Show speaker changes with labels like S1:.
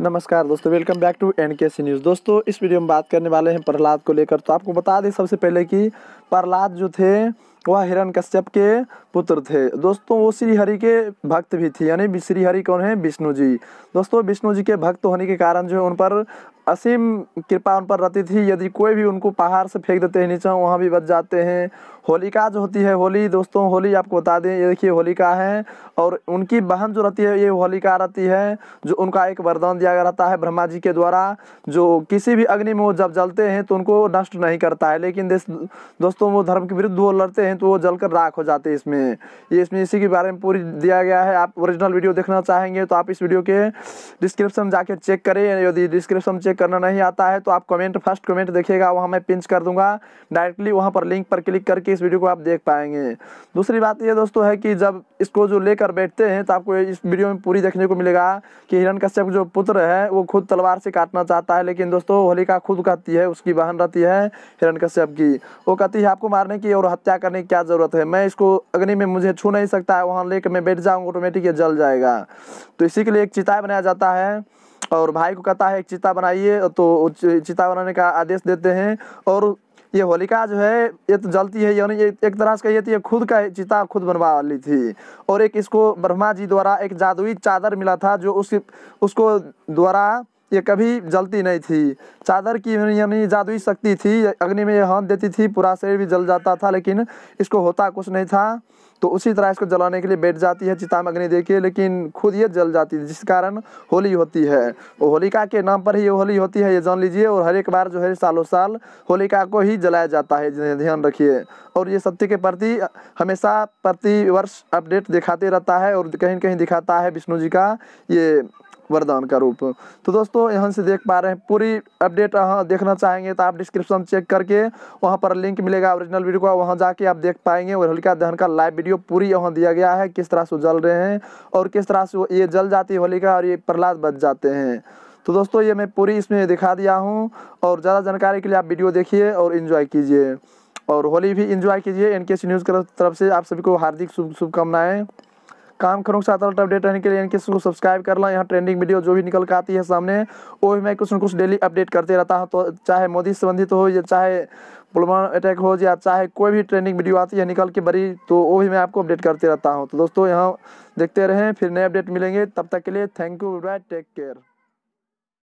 S1: नमस्कार दोस्तों welcome back to N K news दोस्तों इस वीडियो में बात करने वाले हैं प्रहलाद को लेकर तो आपको बता दें सबसे पहले कि प्रहलाद जो थे वह हिरण कश्यप के पुत्र थे दोस्तों वो श्रीहरि के भक्त भी थे यानी श्रीहरि कौन है विष्णु जी दोस्तों विष्णु जी के भक्त होने के कारण जो है उन पर असीम कृपा उन पर रहती थी यदि कोई भी उनको पहाड़ से फेंक देते हैं नीचे वहाँ भी बच जाते हैं होलिका जो होती है होली दोस्तों होली आपको बता दें ये देखिए होलिका है और उनकी बहन जो रहती है ये होलिका रहती है जो उनका एक वरदान दिया रहता है ब्रह्मा जी के द्वारा जो किसी भी अग्नि में वो जब जलते हैं तो उनको नष्ट नहीं करता है लेकिन दोस्तों वो धर्म के विरुद्ध वो लड़ते हैं तो वो जलकर राख हो जाते हैं इसमें ये इसमें इसी के बारे में पूरी दिया गया है आप ओरिजिनल वीडियो देखना चाहेंगे तो आप इस वीडियो के डिस्क्रिप्शन जाके चेक करें यदि डिस्क्रिप्शन चेक करना नहीं आता है तो आप कमेंट फर्स्ट कमेंट देखिएगा वहाँ मैं पिंच कर दूंगा डायरेक्टली वहाँ पर लिंक पर क्लिक करके इस वीडियो को आप देख पाएंगे दूसरी बात ये दोस्तों है कि जब इसको जो लेकर बैठते हैं तो आपको इस वीडियो में पूरी देखने को मिलेगा कि हिरण कश्यप जो पुत्र है वो खुद तलवार से काटना चाहता है लेकिन दोस्तों होलिका खुद कहती है उसकी बहन रहती है हिरण कश्यप की वो कहती है आपको मारने की और हत्या करने की क्या ज़रूरत है मैं इसको अग्नि में मुझे छू नहीं सकता है वहाँ लेकर मैं बैठ जाऊँगा ऑटोमेटिक ये जल जाएगा तो इसी के लिए एक चिताए बनाया जाता है और भाई को कहता है एक चिता बनाइए तो चिता बनाने का आदेश देते हैं और ये होलिका जो है ये तो जलती है यानी एक तरह से कहिए थी तो ये खुद का चिता खुद बनवा ली थी और एक इसको ब्रह्मा जी द्वारा एक जादुई चादर मिला था जो उस उसको द्वारा ये कभी जलती नहीं थी चादर की यानी जादुई शक्ति थी अग्नि में ये हाथ देती थी पूरा शरीर भी जल जाता था लेकिन इसको होता कुछ नहीं था तो उसी तरह इसको जलाने के लिए बैठ जाती है चिता में अग्नि देके लेकिन खुद ये जल जाती है जिस कारण होली होती है और होलिका के नाम पर ही ये होली होती है ये जान लीजिए और हर एक बार जो है सालों साल होलिका को ही जलाया जाता है ध्यान रखिए और ये सत्य के प्रति हमेशा प्रति वर्ष अपडेट दिखाते रहता है और कहीं कहीं दिखाता है विष्णु जी का ये वरदान का रूप तो दोस्तों यहाँ से देख पा रहे हैं पूरी अपडेट हाँ देखना चाहेंगे तो आप डिस्क्रिप्शन चेक करके वहाँ पर लिंक मिलेगा ओरिजिनल वीडियो का वहाँ जाके आप देख पाएंगे और होलिका दहन का लाइव वीडियो पूरी यहाँ दिया गया है किस तरह से जल रहे हैं और किस तरह से ये जल जाती है होलिका और ये प्रहलाद बच जाते हैं तो दोस्तों ये मैं पूरी इसमें दिखा दिया हूँ और ज़्यादा जानकारी के लिए आप वीडियो देखिए और इन्जॉय कीजिए और होली भी इन्जॉय कीजिए एन न्यूज़ की तरफ से आप सभी को हार्दिक शुभ शुभकामनाएँ काम करूँ साथ अलर्ट अपडेट रहने के लिए यानी को सब्सक्राइब कर लो यहाँ ट्रेंडिंग वीडियो जो भी निकल कर आती है सामने वो भी मैं कुछ ना कुछ डेली अपडेट करते रहता हूँ तो चाहे मोदी संबंधित हो या चाहे पुलवामा अटैक हो या चाहे कोई भी ट्रेंडिंग वीडियो आती है निकल के बड़ी तो वो भी मैं आपको अपडेट करते रहता हूँ तो दोस्तों यहाँ देखते रहें फिर नए अपडेट मिलेंगे तब तक के लिए thank you bye take care